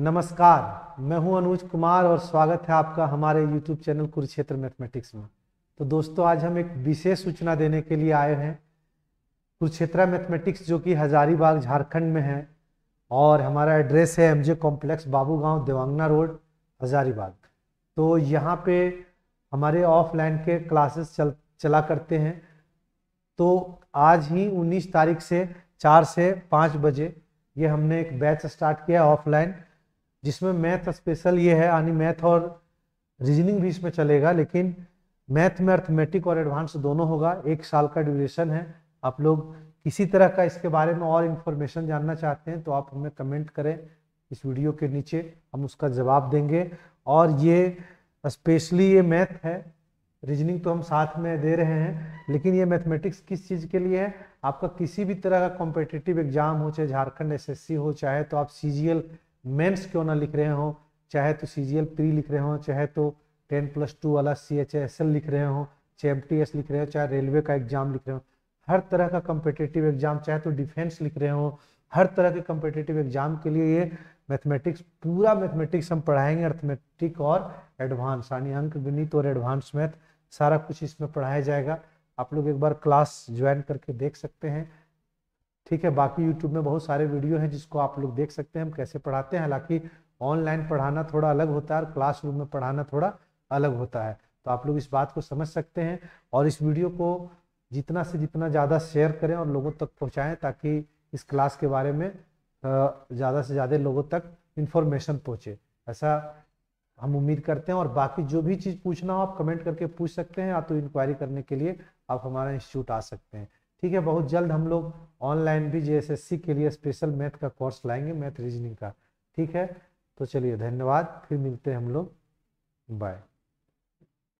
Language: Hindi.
नमस्कार मैं हूं अनुज कुमार और स्वागत है आपका हमारे YouTube चैनल कुरुक्षेत्र मैथमेटिक्स में तो दोस्तों आज हम एक विशेष सूचना देने के लिए आए हैं कुरुक्षेत्रा मैथमेटिक्स जो कि हजारीबाग झारखंड में है और हमारा एड्रेस है MJ complex Babu Devangana road Hazaribagh तो यहाँ पे हमारे ऑफलाइन के क्लासेस चल चला करते हैं तो आज ही उन्नीस तारीख से चार से पाँच बजे ये हमने एक बैच स्टार्ट किया ऑफलाइन जिसमें मैथ स्पेशल ये है यानी मैथ और रीजनिंग भी इसमें चलेगा लेकिन मैथ में अर्थमेटिक और एडवांस दोनों होगा एक साल का ड्यूरेशन है आप लोग किसी तरह का इसके बारे में और इन्फॉर्मेशन जानना चाहते हैं तो आप हमें कमेंट करें इस वीडियो के नीचे हम उसका जवाब देंगे और ये स्पेशली ये मैथ है रीजनिंग तो हम साथ में दे रहे हैं लेकिन ये मैथमेटिक्स किस चीज़ के लिए है आपका किसी भी तरह का कॉम्पिटिटिव एग्जाम हो चाहे झारखंड एसएससी हो चाहे तो आप सीजीएल मेंस क्यों ना लिख रहे हों चाहे तो सी प्री लिख रहे हों चाहे तो टेन प्लस टू वाला सी एच एस एल लिख रहे हों एस लिख रहे हो चाहे रेलवे का एग्जाम लिख रहे हो हर तरह का कम्पिटेटिव एग्जाम चाहे तो डिफेंस लिख रहे हो हर तरह के कम्पिटेटिव एग्जाम के लिए ये मैथमेटिक्स पूरा मैथमेटिक्स हम पढ़ाएंगे अर्थमेटिक और एडवांस यानी अंक गणित और एडवांस मैथ सारा कुछ इसमें पढ़ाया जाएगा आप लोग एक बार क्लास ज्वाइन करके देख सकते हैं ठीक है बाकी यूट्यूब में बहुत सारे वीडियो हैं जिसको आप लोग देख सकते हैं हम कैसे पढ़ाते हैं हालांकि ऑनलाइन पढ़ाना थोड़ा अलग होता है और क्लासरूम में पढ़ाना थोड़ा अलग होता है तो आप लोग इस बात को समझ सकते हैं और इस वीडियो को जितना से जितना ज़्यादा शेयर करें और लोगों तक पहुँचाएँ ताकि इस क्लास के बारे में ज़्यादा से ज़्यादा लोगों तक इन्फॉर्मेशन पहुँचे ऐसा हम उम्मीद करते हैं और बाकी जो भी चीज़ पूछना हो आप कमेंट करके पूछ सकते हैं या तो इंक्वायरी करने के लिए आप हमारा इंस्टीट्यूट आ सकते हैं ठीक है बहुत जल्द हम लोग ऑनलाइन भी जेएसएससी के लिए स्पेशल मैथ का कोर्स लाएंगे मैथ रीजनिंग का ठीक है तो चलिए धन्यवाद फिर मिलते हैं हम लोग बाय